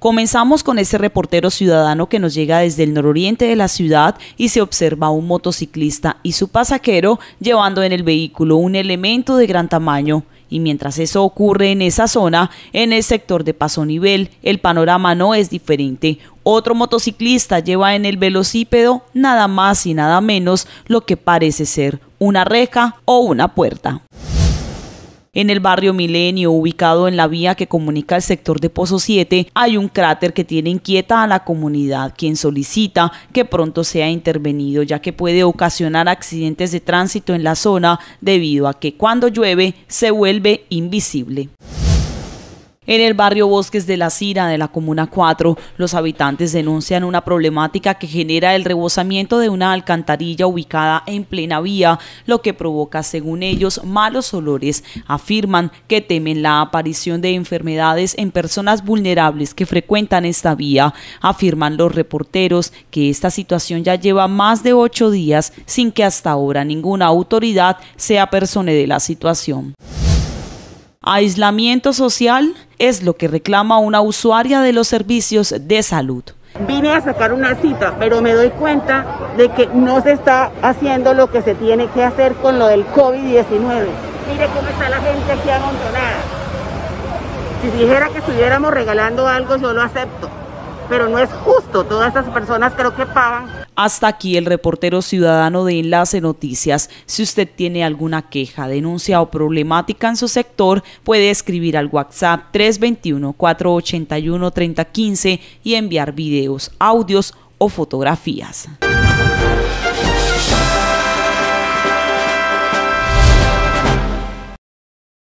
Comenzamos con ese reportero ciudadano que nos llega desde el nororiente de la ciudad y se observa un motociclista y su pasajero llevando en el vehículo un elemento de gran tamaño. Y mientras eso ocurre en esa zona, en el sector de Paso Nivel, el panorama no es diferente. Otro motociclista lleva en el velocípedo nada más y nada menos lo que parece ser una reja o una puerta. En el barrio Milenio, ubicado en la vía que comunica el sector de Pozo 7, hay un cráter que tiene inquieta a la comunidad, quien solicita que pronto sea intervenido, ya que puede ocasionar accidentes de tránsito en la zona debido a que cuando llueve se vuelve invisible. En el barrio Bosques de la Sira, de la Comuna 4, los habitantes denuncian una problemática que genera el rebosamiento de una alcantarilla ubicada en plena vía, lo que provoca, según ellos, malos olores. Afirman que temen la aparición de enfermedades en personas vulnerables que frecuentan esta vía. Afirman los reporteros que esta situación ya lleva más de ocho días sin que hasta ahora ninguna autoridad sea persona de la situación. Aislamiento social es lo que reclama una usuaria de los servicios de salud. Vine a sacar una cita, pero me doy cuenta de que no se está haciendo lo que se tiene que hacer con lo del COVID-19. Mire cómo está la gente aquí abandonada. Si dijera que estuviéramos regalando algo, yo lo acepto. Pero no es justo. Todas estas personas creo que pagan hasta aquí el reportero ciudadano de Enlace Noticias. Si usted tiene alguna queja, denuncia o problemática en su sector, puede escribir al WhatsApp 321-481-3015 y enviar videos, audios o fotografías.